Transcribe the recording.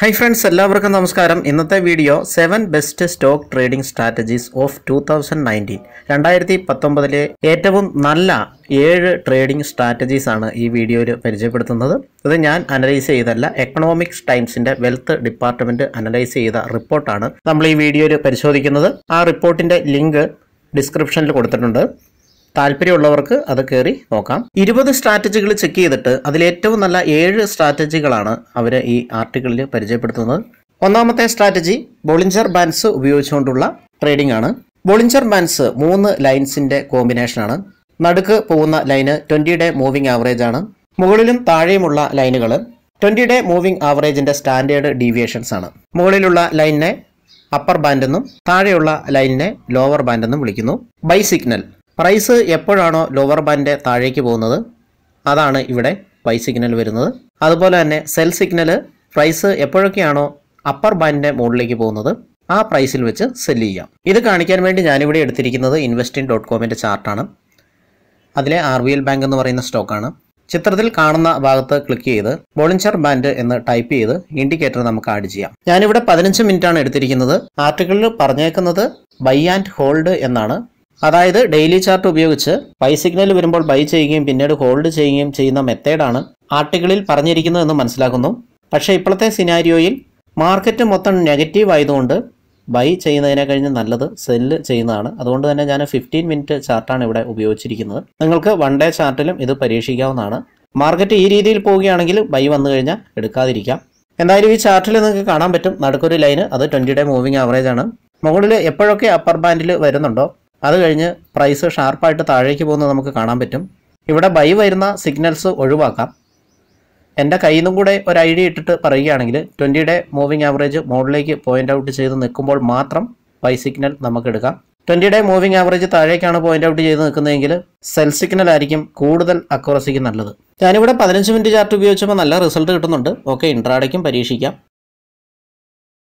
hi friends എല്ലാവർക്കും നമസ്കാരം ഇന്നത്തെ video seven best stock trading strategies of two thousand nineteen രണ്ടായിരത്തി പത്തൊമ്പതിലെ ഏറ്റവും നല്ല ഏഴ് ട്രേഡിംഗ് സ്ട്രാറ്റജീസ് ആണ് ഈ വീഡിയോയിൽ പരിചയപ്പെടുത്തുന്നത് ഇത് ഞാൻ അനലൈസ് ചെയ്തല്ല എക്കണോമിക്സ് ടൈംസിന്റെ വെൽത്ത് ഡിപ്പാർട്ട്മെന്റ് അനലൈസ് ചെയ്ത റിപ്പോർട്ടാണ് നമ്മൾ ഈ വീഡിയോയിൽ പരിശോധിക്കുന്നത് ആ റിപ്പോർട്ടിന്റെ ലിങ്ക് ഡിസ്ക്രിപ്ഷനിൽ കൊടുത്തിട്ടുണ്ട് താല്പര്യമുള്ളവർക്ക് അത് കയറി നോക്കാം ഇരുപത് സ്ട്രാറ്റജികൾ ചെക്ക് ചെയ്തിട്ട് അതിൽ ഏറ്റവും നല്ല ഏഴ് സ്ട്രാറ്റജികളാണ് അവർ ഈ ആർട്ടിക്കിളിൽ പരിചയപ്പെടുത്തുന്നത് ഒന്നാമത്തെ സ്ട്രാറ്റജി ബോളിഞ്ചർ ബാൻസ് ഉപയോഗിച്ചുകൊണ്ടുള്ള ട്രേഡിംഗ് ആണ് ബോളിഞ്ചർ ബാൻസ് മൂന്ന് കോമ്പിനേഷൻ കോമ്പിനേഷനാണ് നടുക്ക് പോകുന്ന line twenty day moving average ആണ് മുകളിലും താഴെയുമുള്ള ലൈനുകൾ ട്വൻറ്റി ഡേ മൂവിംഗ് ആവറേജിന്റെ സ്റ്റാൻഡേർഡ് ഡീവിയേഷൻസ് ആണ് മുകളിലുള്ള ലൈനിനെ അപ്പർ ബാൻഡെന്നും എന്നും താഴെയുള്ള ലൈനിനെ ലോവർ ബാൻഡെന്നും എന്നും വിളിക്കുന്നു ബൈ സിഗ്നൽ പ്രൈസ് എപ്പോഴാണോ ലോവർ ബാൻഡ് താഴേക്ക് പോകുന്നത് അതാണ് ഇവിടെ ബൈ സിഗ്നൽ വരുന്നത് അതുപോലെ തന്നെ സെൽ സിഗ്നൽ പ്രൈസ് എപ്പോഴൊക്കെയാണോ അപ്പർ ബാൻഡിൻ്റെ മുകളിലേക്ക് പോകുന്നത് ആ പ്രൈസിൽ വെച്ച് സെല്ല് ചെയ്യാം ഇത് കാണിക്കാൻ വേണ്ടി ഞാനിവിടെ എടുത്തിരിക്കുന്നത് ഇൻവെസ്റ്റിൻ ഡോട്ട് കോമിൻ്റെ ചാർട്ടാണ് അതിലെ ആർ ബി എൽ ബാങ്ക് എന്ന് പറയുന്ന സ്റ്റോക്കാണ് ചിത്രത്തിൽ കാണുന്ന ഭാഗത്ത് ക്ലിക്ക് ചെയ്ത് ബോളിഞ്ചർ ബാൻഡ് എന്ന് ടൈപ്പ് ചെയ്ത് ഇൻഡിക്കേറ്റർ നമുക്ക് ആഡ് ചെയ്യാം ഞാനിവിടെ പതിനഞ്ച് മിനിറ്റാണ് എടുത്തിരിക്കുന്നത് ആർട്ടിക്കിളിൽ പറഞ്ഞേക്കുന്നത് ബൈ ആൻഡ് ഹോൾഡ് എന്നാണ് അതായത് ഡെയിലി ചാർട്ട് ഉപയോഗിച്ച് ബൈ സിഗ്നൽ വരുമ്പോൾ ബൈ ചെയ്യുകയും പിന്നീട് ഹോൾഡ് ചെയ്യുകയും ചെയ്യുന്ന മെത്തേഡാണ് ആർട്ടിക്കിളിൽ പറഞ്ഞിരിക്കുന്നതെന്ന് മനസ്സിലാക്കുന്നു പക്ഷേ ഇപ്പോഴത്തെ സിനാരിയോയിൽ മാർക്കറ്റ് മൊത്തം നെഗറ്റീവ് ആയതുകൊണ്ട് ബൈ ചെയ്യുന്നതിനെ കഴിഞ്ഞ് നല്ലത് സെല്ല് ചെയ്യുന്നതാണ് അതുകൊണ്ട് തന്നെ ഞാൻ ഫിഫ്റ്റീൻ മിനിറ്റ് ചാർട്ടാണ് ഇവിടെ ഉപയോഗിച്ചിരിക്കുന്നത് നിങ്ങൾക്ക് വൺ ഡേ ചാർട്ടിലും ഇത് പരീക്ഷിക്കാവുന്നതാണ് മാർക്കറ്റ് ഈ രീതിയിൽ പോവുകയാണെങ്കിൽ ബൈ വന്നു കഴിഞ്ഞാൽ എടുക്കാതിരിക്കാം എന്തായാലും ഈ ചാർട്ടിൽ നിങ്ങൾക്ക് കാണാൻ പറ്റും നടുക്കൊരു ലൈന് അത് ട്വൻറ്റി ഡേ മൂവിങ് ആവറേജ് ആണ് മുകളിൽ എപ്പോഴൊക്കെ അപ്പർ ബാൻഡിൽ വരുന്നുണ്ടോ അത് കഴിഞ്ഞ് പ്രൈസ് ഷാർപ്പായിട്ട് താഴേക്ക് പോകുന്നത് നമുക്ക് കാണാൻ പറ്റും ഇവിടെ ബൈ വരുന്ന സിഗ്നൽസ് ഒഴിവാക്കാം എൻ്റെ കയ്യിൽ നിന്നും കൂടെ ഒരു ഐഡിയ ഇട്ടിട്ട് പറയുകയാണെങ്കിൽ ട്വൻറ്റിയുടെ മൂവിങ് ആവറേജ് മുകളിലേക്ക് പോയിൻ്റ് ഔട്ട് ചെയ്ത് നിൽക്കുമ്പോൾ മാത്രം ബൈ സിഗ്നൽ നമുക്ക് എടുക്കാം ട്വൻറ്റിയുടെ മൂവിങ് ആവറേജ് താഴേക്കാണ് പോയിൻ്റ് ഔട്ട് ചെയ്ത് നിൽക്കുന്നതെങ്കിൽ സെൽ സിഗ്നൽ ആയിരിക്കും കൂടുതൽ അക്യൂറസിക്ക് നല്ലത് ഞാനിവിടെ പതിനഞ്ച് മിനിറ്റ് ചാർട്ട് ഉപയോഗിച്ചപ്പോൾ നല്ല റിസൾട്ട് കിട്ടുന്നുണ്ട് ഓക്കെ ഇൻട്രാഡയ്ക്കും പരീക്ഷിക്കാം